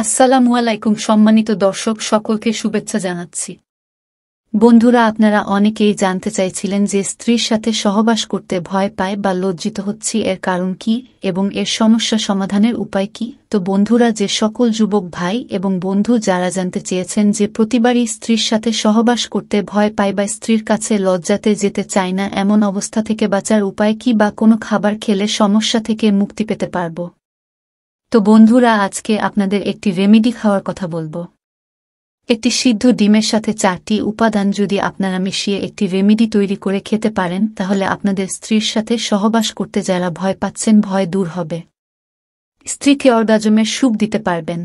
আসসালাম আলাইকুম সম্মানিত দর্শক সকলকে শুভেচ্ছা জানাচ্ছি বন্ধুরা আপনারা অনেকেই জানতে চাইছিলেন যে স্ত্রীর সাথে সহবাস করতে ভয় পায় বা লজ্জিত হচ্ছি এর কারণ কি এবং এর সমস্যা সমাধানের উপায় কি তো বন্ধুরা যে সকল যুবক ভাই এবং বন্ধু যারা জানতে চেয়েছেন যে প্রতিবারই স্ত্রীর সাথে সহবাস করতে ভয় পায় বা স্ত্রীর কাছে লজ্জাতে যেতে চায় না এমন অবস্থা থেকে বাঁচার উপায় কি বা কোনো খাবার খেলে সমস্যা থেকে মুক্তি পেতে পারবো তো বন্ধুরা আজকে আপনাদের একটি রেমেডি খাওয়ার কথা বলবো একটি সিদ্ধ ডিমের সাথে চারটি উপাদান যদি আপনারা মিশিয়ে একটি রেমেডি তৈরি করে খেতে পারেন তাহলে আপনাদের স্ত্রীর সাথে সহবাস করতে যারা ভয় পাচ্ছেন ভয় দূর হবে স্ত্রীকে অর্গাজমের সুখ দিতে পারবেন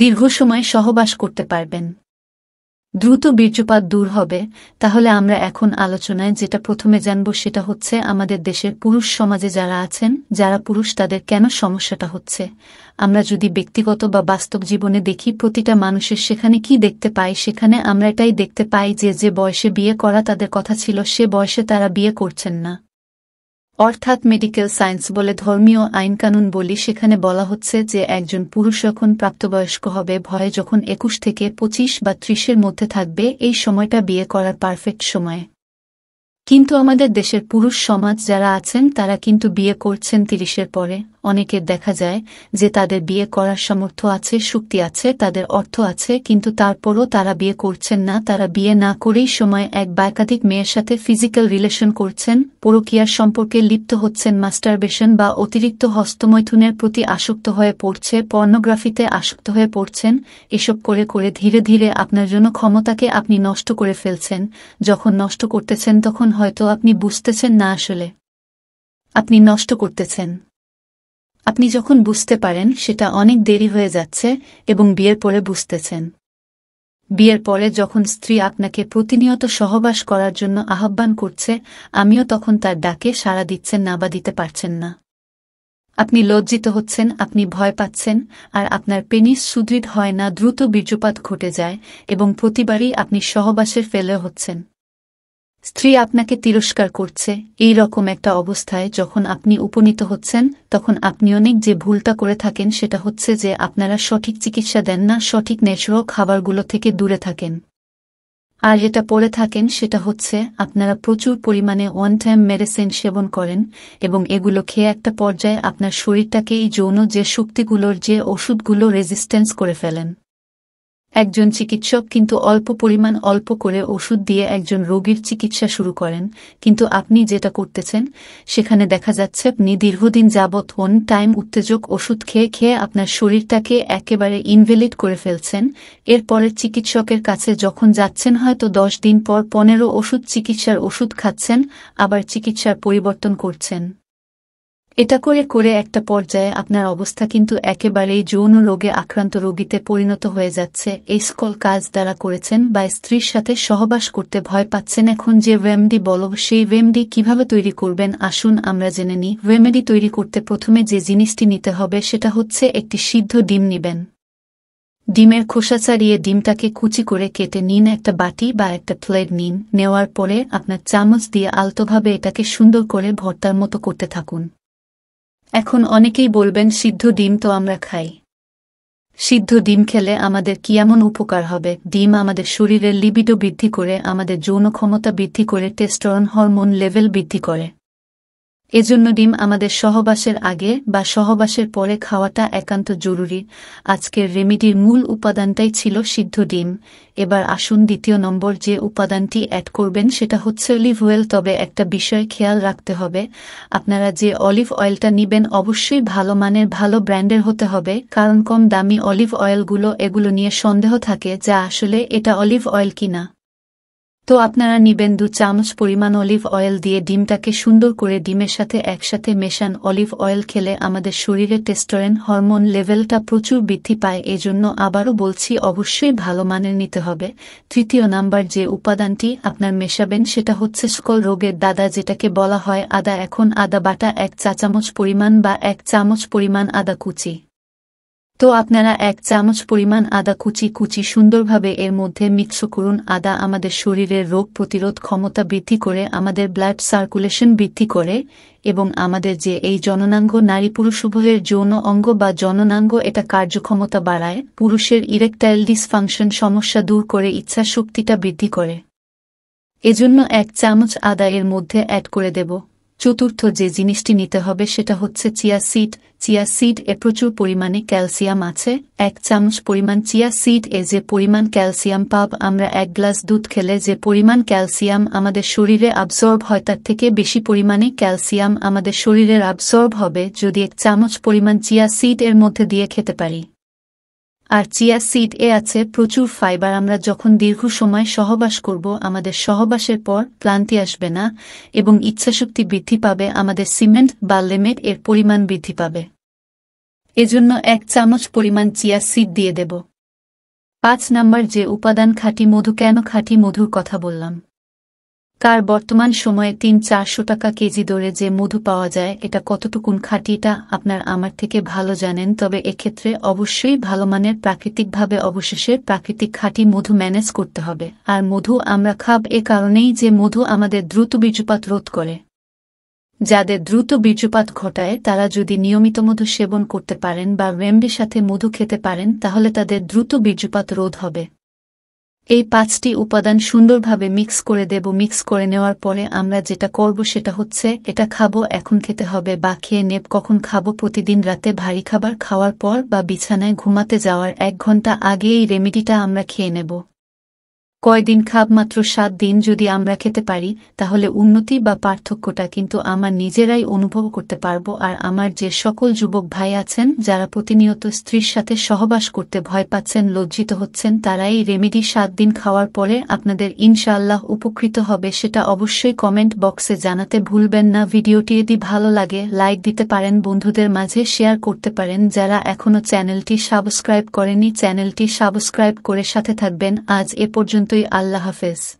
দীর্ঘ সময় সহবাস করতে পারবেন দ্রুত বীর্যপাত দূর হবে তাহলে আমরা এখন আলোচনায় যেটা প্রথমে জানব সেটা হচ্ছে আমাদের দেশের পুরুষ সমাজে যারা আছেন যারা পুরুষ তাদের কেন সমস্যাটা হচ্ছে আমরা যদি ব্যক্তিগত বা বাস্তব জীবনে দেখি প্রতিটা মানুষের সেখানে কি দেখতে পাই সেখানে আমরা এটাই দেখতে পাই যে যে বয়সে বিয়ে করা তাদের কথা ছিল সে বয়সে তারা বিয়ে করছেন না অর্থাৎ মেডিকেল সায়েন্স বলে ধর্মীয় আইনকানুন বলি সেখানে বলা হচ্ছে যে একজন পুরুষ যখন প্রাপ্তবয়স্ক হবে ভয়ে যখন একুশ থেকে পঁচিশ বা ত্রিশের মধ্যে থাকবে এই সময়টা বিয়ে করার পারফেক্ট সময় কিন্তু আমাদের দেশের পুরুষ সমাজ যারা আছেন তারা কিন্তু বিয়ে করছেন তিরিশের পরে অনেকের দেখা যায় যে তাদের বিয়ে করার সামর্থ্য আছে শক্তি আছে তাদের অর্থ আছে কিন্তু তারপরও তারা বিয়ে করছেন না তারা বিয়ে না করেই সময় এক বা একাধিক মেয়ের সাথে ফিজিক্যাল রিলেশন করছেন পরকিয়ার সম্পর্কে লিপ্ত হচ্ছেন মাস্টারবেশন বা অতিরিক্ত হস্তমৈথুনের প্রতি আসক্ত হয়ে পড়ছে পর্নোগ্রাফিতে আসক্ত হয়ে পড়ছেন এসব করে করে ধীরে ধীরে আপনার জন্য ক্ষমতাকে আপনি নষ্ট করে ফেলছেন যখন নষ্ট করতেছেন তখন হয়তো আপনি বুঝতেছেন না আসলে আপনি নষ্ট করতেছেন আপনি যখন বুঝতে পারেন সেটা অনেক দেরি হয়ে যাচ্ছে এবং বিয়ের পরে বুঝতেছেন বিয়ের পরে যখন স্ত্রী আপনাকে প্রতিনিয়ত সহবাস করার জন্য আহ্বান করছে আমিও তখন তার ডাকে সাড়া দিচ্ছেন না বা দিতে পারছেন না আপনি লজ্জিত হচ্ছেন আপনি ভয় পাচ্ছেন আর আপনার পেনিস সুদৃঢ় হয় না দ্রুত বীর্যপাত ঘটে যায় এবং প্রতিবারই আপনি সহবাসের ফেলে হচ্ছেন স্ত্রী আপনাকে তিরস্কার করছে এই রকম একটা অবস্থায় যখন আপনি উপনীত হচ্ছেন তখন আপনি অনেক যে ভুলটা করে থাকেন সেটা হচ্ছে যে আপনারা সঠিক চিকিৎসা দেন না সঠিক ন্যাচুরাল খাবারগুলো থেকে দূরে থাকেন আর যেটা পড়ে থাকেন সেটা হচ্ছে আপনারা প্রচুর পরিমাণে ওয়ান টাইম মেডিসিন সেবন করেন এবং এগুলো খেয়ে একটা পর্যায়ে আপনার শরীরটাকে এই যৌন যে শক্তিগুলোর যে ওষুধগুলো রেজিস্ট্যান্স করে ফেলেন একজন চিকিৎসক কিন্তু অল্প পরিমাণ অল্প করে ওষুধ দিয়ে একজন রোগীর চিকিৎসা শুরু করেন কিন্তু আপনি যেটা করতেছেন সেখানে দেখা যাচ্ছে আপনি দীর্ঘদিন যাবৎ ওন টাইম উত্তেজক ওষুধ খেয়ে খেয়ে আপনার শরীরটাকে একেবারে ইনভ্যালিড করে ফেলছেন এরপরের চিকিৎসকের কাছে যখন যাচ্ছেন হয়তো দশ দিন পর পনেরো ওষুধ চিকিৎসার ওষুধ খাচ্ছেন আবার চিকিৎসার পরিবর্তন করছেন এটা করে করে একটা পর্যায়ে আপনার অবস্থা কিন্তু একেবারেই যৌন রোগে আক্রান্ত রোগীতে পরিণত হয়ে যাচ্ছে এই স্কল কাজ দ্বারা করেছেন বা স্ত্রীর সাথে সহবাস করতে ভয় পাচ্ছেন এখন যে রেমডি বল সেই রেমডি কিভাবে তৈরি করবেন আসুন আমরা জেনে নিই রেমেডি তৈরি করতে প্রথমে যে জিনিসটি নিতে হবে সেটা হচ্ছে একটি সিদ্ধ ডিম নিবেন ডিমের খোসা ছাড়িয়ে ডিমটাকে কুচি করে কেটে নিন একটা বাটি বা একটা প্লেট নিন নেওয়ার পরে আপনার চামচ দিয়ে আলতোভাবে এটাকে সুন্দর করে ভর্তার মতো করতে থাকুন এখন অনেকেই বলবেন সিদ্ধ ডিম তো আমরা খাই সিদ্ধ ডিম খেলে আমাদের কি এমন উপকার হবে ডিম আমাদের শরীরের লিবিডো বৃদ্ধি করে আমাদের যৌন ক্ষমতা বৃদ্ধি করে টেস্টরন হরমোন লেভেল বৃদ্ধি করে এজন্য ডিম আমাদের সহবাসের আগে বা সহবাসের পরে খাওয়াটা একান্ত জরুরি আজকের রেমিডির মূল উপাদানটাই ছিল সিদ্ধ ডিম এবার আসুন দ্বিতীয় নম্বর যে উপাদানটি অ্যাড করবেন সেটা হচ্ছে অলিভ অয়েল তবে একটা বিষয় খেয়াল রাখতে হবে আপনারা যে অলিভ অয়েলটা নিবেন অবশ্যই ভালো মানের ভালো ব্র্যান্ডের হতে হবে কারণ কম দামি অলিভ অয়েলগুলো এগুলো নিয়ে সন্দেহ থাকে যা আসলে এটা অলিভ অয়েল কিনা তো আপনারা নিবেন দু চামচ পরিমাণ অলিভ অয়েল দিয়ে ডিমটাকে সুন্দর করে ডিমের সাথে একসাথে মেশান অলিভ অয়েল খেলে আমাদের শরীরে টেস্টরেন হরমোন লেভেলটা প্রচুর বৃদ্ধি পায় এজন্য আবারও বলছি অবশ্যই ভালো মানের নিতে হবে তৃতীয় নাম্বার যে উপাদানটি আপনার মেশাবেন সেটা হচ্ছে স্কল রোগের দাদা যেটাকে বলা হয় আদা এখন আদা বাটা এক চা চামচ পরিমাণ বা এক চামচ পরিমাণ আদা কুচি তো আপনারা এক চামচ পরিমাণ আদা কুচি কুচি সুন্দরভাবে এর মধ্যে মিক্স করুন আদা আমাদের শরীরের রোগ প্রতিরোধ ক্ষমতা বৃদ্ধি করে আমাদের ব্লাড সার্কুলেশন বৃদ্ধি করে এবং আমাদের যে এই জননাঙ্গ নারী পুরুষ উভয়ের যৌন অঙ্গ বা জননাঙ্গ এটা কার্যক্ষমতা বাড়ায় পুরুষের ইরেকটাইল ডিসফাংশন সমস্যা দূর করে ইচ্ছা শক্তিটা বৃদ্ধি করে এজন্য এক চামচ আদা এর মধ্যে অ্যাড করে দেব চতুর্থ যে জিনিসটি নিতে হবে সেটা হচ্ছে চিয়া সিড চিয়া সিড এ প্রচুর পরিমাণে ক্যালসিয়াম আছে এক চামচ পরিমাণ চিয়া সিড এ যে পরিমাণ ক্যালসিয়াম পাব আমরা এক গ্লাস দুধ খেলে যে পরিমাণ ক্যালসিয়াম আমাদের শরীরে আবজর্ব হয় তার থেকে বেশি পরিমাণে ক্যালসিয়াম আমাদের শরীরের আবজর্ব হবে যদি এক চামচ পরিমাণ চিয়া সিড এর মধ্যে দিয়ে খেতে পারি আর চিয়া সিড এ আছে প্রচুর ফাইবার আমরা যখন দীর্ঘ সময় সহবাস করব আমাদের সহবাসের পর ক্লান্তি আসবে না এবং ইচ্ছাশক্তি বৃদ্ধি পাবে আমাদের সিমেন্ট বা লেমেট এর পরিমাণ বৃদ্ধি পাবে এজন্য এক চামচ পরিমাণ চিয়া সিড দিয়ে দেব পাঁচ নাম্বার যে উপাদান খাঁটি মধু কেন খাঁটি মধুর কথা বললাম তার বর্তমান সময়ে তিন চারশো টাকা কেজি দরে যে মধু পাওয়া যায় এটা কতটুকুন খাঁটিটা আপনার আমার থেকে ভালো জানেন তবে এক্ষেত্রে অবশ্যই ভালো মানের প্রাকৃতিকভাবে অবশেষে প্রাকৃতিক খাঁটি মধু ম্যানেজ করতে হবে আর মধু আমরা খাব এ কারণেই যে মধু আমাদের দ্রুত বীর্যপাত রোধ করে যাদের দ্রুত বীর্যপাত ঘটায় তারা যদি নিয়মিত মধু সেবন করতে পারেন বা রেমডির সাথে মধু খেতে পারেন তাহলে তাদের দ্রুত বীর্যপাত রোধ হবে এই পাঁচটি উপাদান সুন্দরভাবে মিক্স করে দেব মিক্স করে নেওয়ার পরে আমরা যেটা করব সেটা হচ্ছে এটা খাবো এখন খেতে হবে বা খেয়ে নেব কখন খাবো প্রতিদিন রাতে ভারী খাবার খাওয়ার পর বা বিছানায় ঘুমাতে যাওয়ার এক ঘন্টা আগে এই রেমেডিটা আমরা খেয়ে নেব কয়দিন খাব মাত্র সাত দিন যদি আমরা খেতে পারি তাহলে উন্নতি বা পার্থক্যটা কিন্তু আমার নিজেরাই অনুভব করতে পারব আর আমার যে সকল যুবক ভাই আছেন যারা প্রতিনিয়ত স্ত্রীর সাথে সহবাস করতে ভয় পাচ্ছেন লজ্জিত হচ্ছেন তারাই রেমেডি সাত দিন খাওয়ার পরে আপনাদের ইনশাআল্লাহ উপকৃত হবে সেটা অবশ্যই কমেন্ট বক্সে জানাতে ভুলবেন না ভিডিওটি যদি ভালো লাগে লাইক দিতে পারেন বন্ধুদের মাঝে শেয়ার করতে পারেন যারা এখনও চ্যানেলটি সাবস্ক্রাইব করেনি চ্যানেলটি সাবস্ক্রাইব করে সাথে থাকবেন আজ এ পর্যন্ত মতোই আল্লাহ হাফেজ